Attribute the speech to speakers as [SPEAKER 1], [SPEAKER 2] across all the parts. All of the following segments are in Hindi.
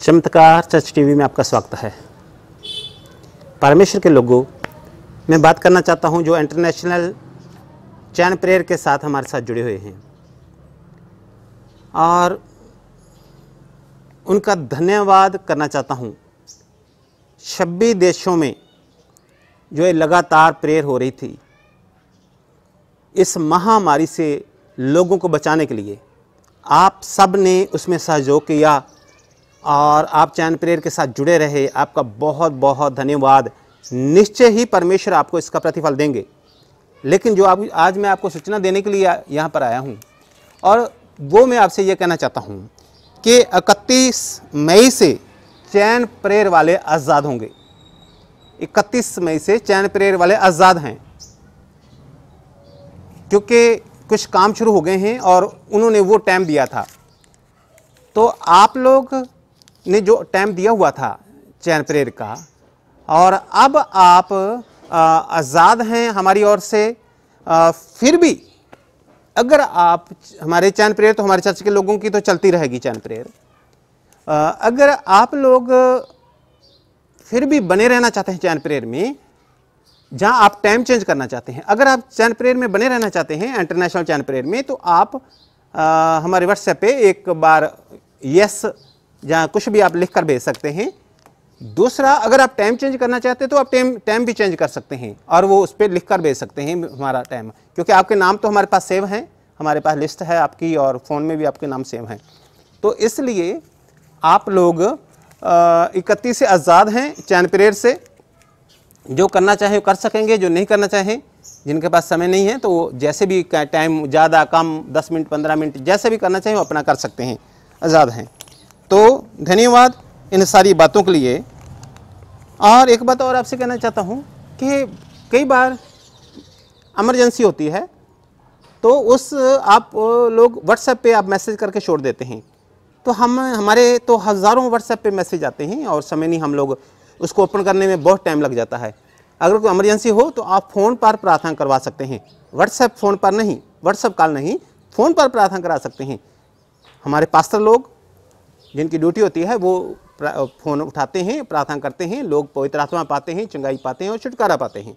[SPEAKER 1] चमत्कार चर्च टीवी में आपका स्वागत है परमेश्वर के लोगों मैं बात करना चाहता हूं जो इंटरनेशनल चैन प्रेयर के साथ हमारे साथ जुड़े हुए हैं और उनका धन्यवाद करना चाहता हूं छब्बीस देशों में जो ये लगातार प्रेयर हो रही थी इस महामारी से लोगों को बचाने के लिए आप सब ने उसमें सहयोग किया और आप चैन प्रेयर के साथ जुड़े रहे आपका बहुत बहुत धन्यवाद निश्चय ही परमेश्वर आपको इसका प्रतिफल देंगे लेकिन जो आप आज मैं आपको सूचना देने के लिए यहाँ पर आया हूँ और वो मैं आपसे ये कहना चाहता हूँ कि इकतीस मई से चैन प्रेयर वाले आज़ाद होंगे इकतीस मई से चैन प्रेयर वाले आज़ाद हैं क्योंकि कुछ काम शुरू हो गए हैं और उन्होंने वो टाइम दिया था तो आप लोग ने जो टाइम दिया हुआ था चैन परेड का और अब आप आज़ाद हैं हमारी ओर से आ, फिर भी अगर आप हमारे चैन प्रेयर तो हमारे चर्च के लोगों की तो चलती रहेगी चैन प्रेयर अगर आप लोग फिर भी बने रहना चाहते हैं चैन प्रेयर में जहां आप टाइम चेंज करना चाहते हैं अगर आप चैन प्रेयर में बने रहना चाहते हैं इंटरनेशनल चैन प्रेयर में तो आप आ, हमारे व्हाट्सएप पे एक बार यस जहाँ कुछ भी आप लिख कर भेज सकते हैं दूसरा अगर आप टाइम चेंज करना चाहते हैं तो आप टाइम टाइम भी चेंज कर सकते हैं और वो उस पर लिख कर भेज सकते हैं हमारा टाइम क्योंकि आपके नाम तो हमारे पास सेव हैं हमारे पास लिस्ट है आपकी और फ़ोन में भी आपके नाम सेव हैं तो इसलिए आप लोग इकतीस से आज़ाद हैं चैन पीरियड से जो करना चाहें कर सकेंगे जो नहीं करना चाहें जिनके पास समय नहीं है तो वो जैसे भी टाइम ज़्यादा कम दस मिनट पंद्रह मिनट जैसे भी करना चाहें वो अपना कर सकते हैं आज़ाद हैं तो धन्यवाद इन सारी बातों के लिए और एक बात और आपसे कहना चाहता हूँ कि कई बार एमरजेंसी होती है तो उस आप लोग व्हाट्सएप पे आप मैसेज करके छोड़ देते हैं तो हम हमारे तो हज़ारों व्हाट्सएप पे मैसेज आते हैं और समय नहीं हम लोग उसको ओपन करने में बहुत टाइम लग जाता है अगर कोई एमरजेंसी हो तो आप फ़ोन पर प्रार्थना करवा सकते हैं व्हाट्सएप फ़ोन पर नहीं व्हाट्सएप कॉल नहीं फ़ोन पर प्रार्थना करा सकते हैं हमारे पास्तर लोग जिनकी ड्यूटी होती है वो फ़ोन उठाते हैं प्रार्थना करते हैं लोग पवित्र आत्मा पाते हैं चंगाई पाते हैं और छुटकारा पाते हैं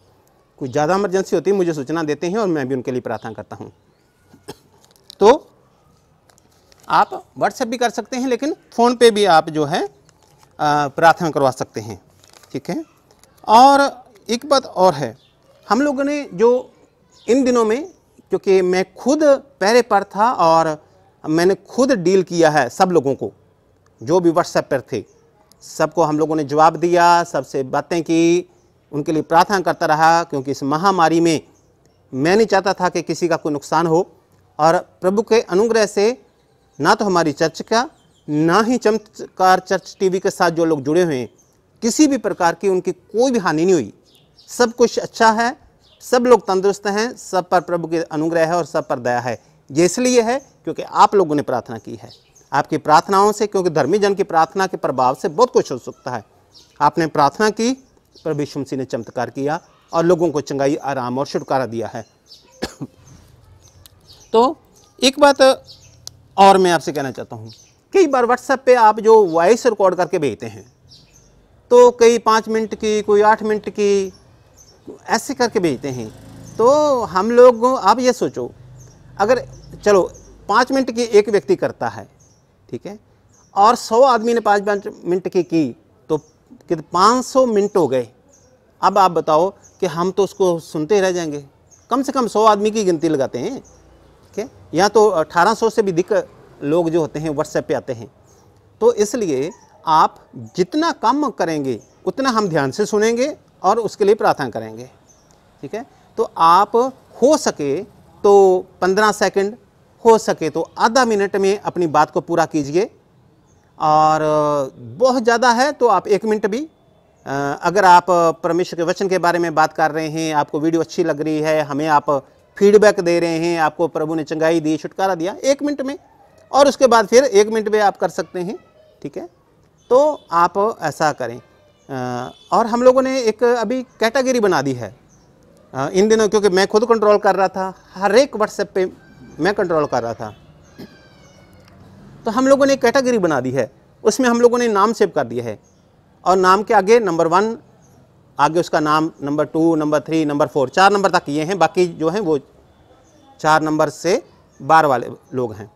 [SPEAKER 1] कुछ ज़्यादा इमरजेंसी होती है मुझे सूचना देते हैं और मैं भी उनके लिए प्रार्थना करता हूँ तो आप व्हाट्सएप भी कर सकते हैं लेकिन फ़ोन पे भी आप जो है प्रार्थना करवा सकते हैं ठीक है और एक बात और है हम लोगों ने जो इन दिनों में क्योंकि मैं खुद पहरे पर था और मैंने खुद डील किया है सब लोगों को जो भी व्हाट्सएप पर थे सबको हम लोगों ने जवाब दिया सबसे बातें की उनके लिए प्रार्थना करता रहा क्योंकि इस महामारी में मैं नहीं चाहता था कि किसी का कोई नुकसान हो और प्रभु के अनुग्रह से ना तो हमारी चर्च का ना ही चमत्कार चर्च टीवी के साथ जो लोग जुड़े हुए हैं किसी भी प्रकार की उनकी कोई भी हानि नहीं हुई सब कुछ अच्छा है सब लोग तंदुरुस्त हैं सब पर प्रभु के अनुग्रह है और सब पर दया है ये इसलिए है क्योंकि आप लोगों ने प्रार्थना की है आपकी प्रार्थनाओं से क्योंकि धर्मी जन की प्रार्थना के प्रभाव से बहुत कुछ हो सकता है आपने प्रार्थना की पर विष्णु सिंह ने चमत्कार किया और लोगों को चंगाई आराम और छुटकारा दिया है तो एक बात और मैं आपसे कहना चाहता हूँ कई बार व्हाट्सएप पे आप जो वॉइस रिकॉर्ड करके भेजते हैं तो कई पाँच मिनट की कोई आठ मिनट की ऐसे करके भेजते हैं तो हम लोग आप ये सोचो अगर चलो पाँच मिनट की एक व्यक्ति करता है ठीक है और सौ आदमी ने पाँच पाँच मिनट की की तो पाँच सौ मिनट हो गए अब आप बताओ कि हम तो उसको सुनते रह जाएंगे कम से कम सौ आदमी की गिनती लगाते हैं ठीक है या तो अठारह सौ से भी अधिक लोग जो होते हैं व्हाट्सएप पे आते हैं तो इसलिए आप जितना कम करेंगे उतना हम ध्यान से सुनेंगे और उसके लिए प्रार्थना करेंगे ठीक है तो आप हो सके तो पंद्रह सेकेंड हो सके तो आधा मिनट में अपनी बात को पूरा कीजिए और बहुत ज़्यादा है तो आप एक मिनट भी अगर आप परमेश्वर के वचन के बारे में बात कर रहे हैं आपको वीडियो अच्छी लग रही है हमें आप फीडबैक दे रहे हैं आपको प्रभु ने चंगाई दी छुटकारा दिया एक मिनट में और उसके बाद फिर एक मिनट में आप कर सकते हैं ठीक है तो आप ऐसा करें और हम लोगों ने एक अभी कैटेगरी बना दी है इन दिनों क्योंकि मैं खुद कंट्रोल कर रहा था हर एक व्हाट्सएप पे मैं कंट्रोल कर रहा था तो हम लोगों ने कैटेगरी बना दी है उसमें हम लोगों ने नाम सेव कर दिया है और नाम के आगे नंबर वन आगे उसका नाम number two number three number four चार नंबर तक ये हैं बाकी जो हैं वो चार नंबर से बार वाले लोग हैं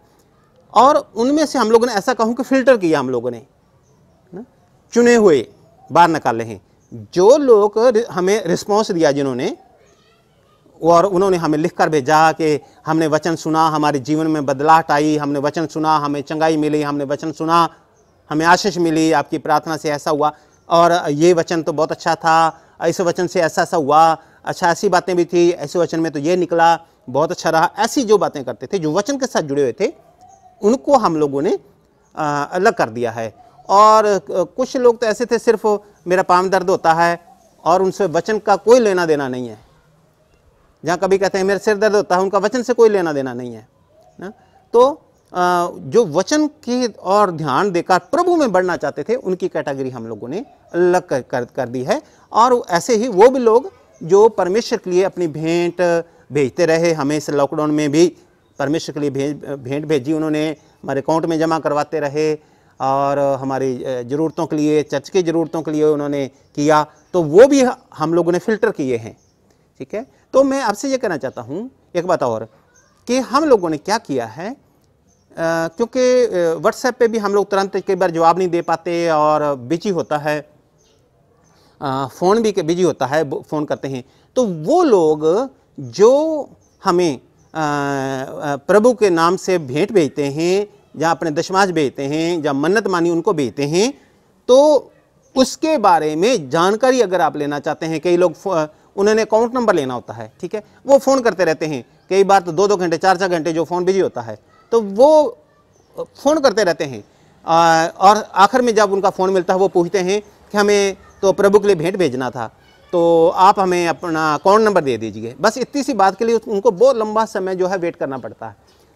[SPEAKER 1] और उनमें से हम लोगों ने ऐसा कहूँ कि फ़िल्टर किया हम लोगों ने चुने हुए बाहर निकाले हैं जो लोग हमें रिस्पॉन्स दिया जिन्होंने और उन्होंने हमें लिख कर भेजा कि हमने वचन सुना हमारे जीवन में बदलाहट आई हमने वचन सुना हमें चंगाई मिली हमने वचन सुना हमें आशीष मिली आपकी प्रार्थना से ऐसा हुआ और ये वचन तो बहुत अच्छा था इस वचन से ऐसा ऐसा हुआ अच्छा ऐसी बातें भी थी ऐसे वचन में तो ये निकला बहुत अच्छा रहा ऐसी जो बातें करते थे जो वचन के साथ जुड़े हुए थे उनको हम लोगों ने अलग कर दिया है और कुछ लोग तो ऐसे थे सिर्फ मेरा पाम दर्द होता है और उनसे वचन का कोई लेना देना नहीं है जहाँ कभी कहते हैं मेरे सिर दर्द होता है उनका वचन से कोई लेना देना नहीं है ना तो आ, जो वचन की और ध्यान देकर प्रभु में बढ़ना चाहते थे उनकी कैटेगरी हम लोगों ने अलग कर, कर, कर दी है और ऐसे ही वो भी लोग जो परमेश्वर के लिए अपनी भेंट भेजते रहे हमें इस लॉकडाउन में भी परमेश्वर के लिए भेंट भेंट भेजी उन्होंने हमारे अकाउंट में जमा करवाते रहे और हमारी ज़रूरतों के लिए चर्च की ज़रूरतों के लिए उन्होंने किया तो वो भी हम लोगों ने फिल्टर किए हैं ठीक है तो मैं आपसे ये कहना चाहता हूँ एक बात और कि हम लोगों ने क्या किया है क्योंकि व्हाट्सएप पे भी हम लोग तुरंत कई बार जवाब नहीं दे पाते और बिजी होता है फ़ोन भी बिजी होता है फ़ोन करते हैं तो वो लोग जो हमें प्रभु के नाम से भेंट भेजते हैं या अपने दशमाज भेजते हैं या मन्नत मानी उनको भेजते हैं तो उसके बारे में जानकारी अगर आप लेना चाहते हैं कई लोग उन्होंने अकाउंट नंबर लेना होता है ठीक है वो फ़ोन करते रहते हैं कई बार तो दो दो घंटे चार चार घंटे जो फ़ोन बिजी होता है तो वो फ़ोन करते रहते हैं आ, और आखिर में जब उनका फ़ोन मिलता है वो पूछते हैं कि हमें तो प्रभु के लिए भेंट भेजना था तो आप हमें अपना अकाउंट नंबर दे दीजिए बस इतनी सी बात के लिए उनको बहुत लंबा समय जो है वेट करना पड़ता है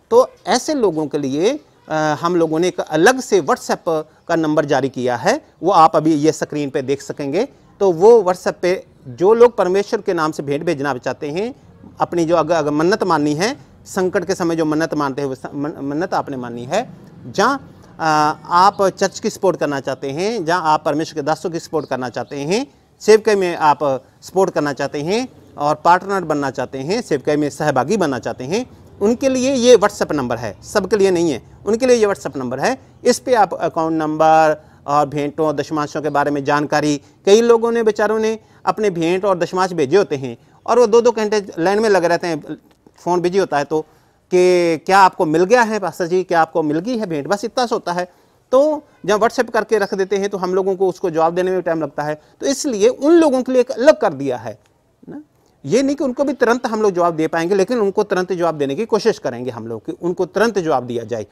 [SPEAKER 1] तो ऐसे लोगों के लिए आ, हम लोगों ने एक अलग से व्हाट्सएप का नंबर जारी किया है वो आप अभी ये स्क्रीन पे देख सकेंगे तो वो व्हाट्सएप पे जो लोग परमेश्वर के नाम से भेंट भेजना चाहते हैं अपनी जो अगर अगर मन्नत माननी है संकट के समय जो मन्नत मानते हैं वो मन्नत आपने माननी है जहाँ आप चर्च की सपोर्ट करना चाहते हैं जहाँ आप परमेश्वर के दासों की सपोर्ट करना चाहते हैं सेवकाई में आप सपोर्ट करना चाहते हैं और पार्टनर बनना चाहते हैं सेवकाई में सहभागी बनना चाहते हैं उनके लिए ये व्हाट्सएप नंबर है सबके लिए नहीं है उनके लिए ये व्हाट्सएप नंबर है इस पर आप अकाउंट नंबर और भेंटों और दशमांशों के बारे में जानकारी कई लोगों ने बेचारों ने अपने भेंट और दशमांश भेजे होते हैं और वो दो दो घंटे लाइन में लगे रहते हैं फ़ोन बिजी होता है तो कि क्या आपको मिल गया है पास्टर जी क्या आपको मिल गई है भेंट बस इतना सा होता है तो जब व्हाट्सएप करके रख देते हैं तो हम लोगों को उसको जवाब देने में टाइम लगता है तो इसलिए उन लोगों के लिए एक अलग कर दिया है ना ये नहीं कि उनको भी तुरंत हम लोग जवाब दे पाएंगे लेकिन उनको तुरंत जवाब देने की कोशिश करेंगे हम लोग कि उनको तुरंत जवाब दिया जाए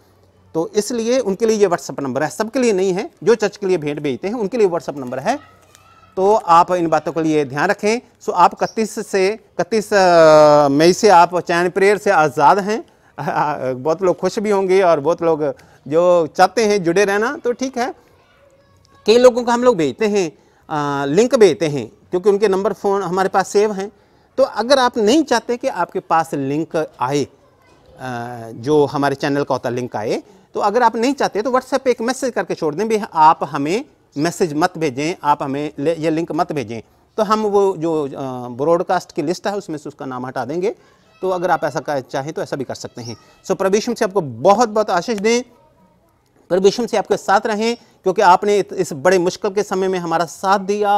[SPEAKER 1] तो इसलिए उनके लिए ये व्हाट्सअप नंबर है सबके लिए नहीं है जो चर्च के लिए भेंट भेजते हैं उनके लिए व्हाट्सअप नंबर है तो आप इन बातों के लिए ध्यान रखें सो आप इकतीस से इकतीस मई से आप चैन प्रेयर से आज़ाद हैं बहुत लोग खुश भी होंगे और बहुत लोग जो चाहते हैं जुड़े रहना तो ठीक है कई लोगों को हम लोग भेजते हैं आ, लिंक भेजते हैं क्योंकि उनके नंबर फ़ोन हमारे पास सेव हैं तो अगर आप नहीं चाहते कि आपके पास लिंक आए आ, जो हमारे चैनल का होता लिंक आए तो अगर आप नहीं चाहते तो व्हाट्सएप पे एक मैसेज करके छोड़ दें भाई आप हमें मैसेज मत भेजें आप हमें ये लिंक मत भेजें तो हम वो जो ब्रॉडकास्ट की लिस्ट है उसमें से उसका नाम हटा देंगे तो अगर आप ऐसा चाहें तो ऐसा भी कर सकते हैं सो प्रभिष्म से आपको बहुत बहुत आशीष दें प्रभिष्म से आपके साथ रहें क्योंकि आपने इस बड़े मुश्किल के समय में हमारा साथ दिया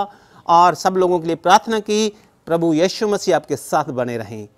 [SPEAKER 1] और सब लोगों के लिए प्रार्थना की प्रभु यीशु मसीह आपके साथ बने रहें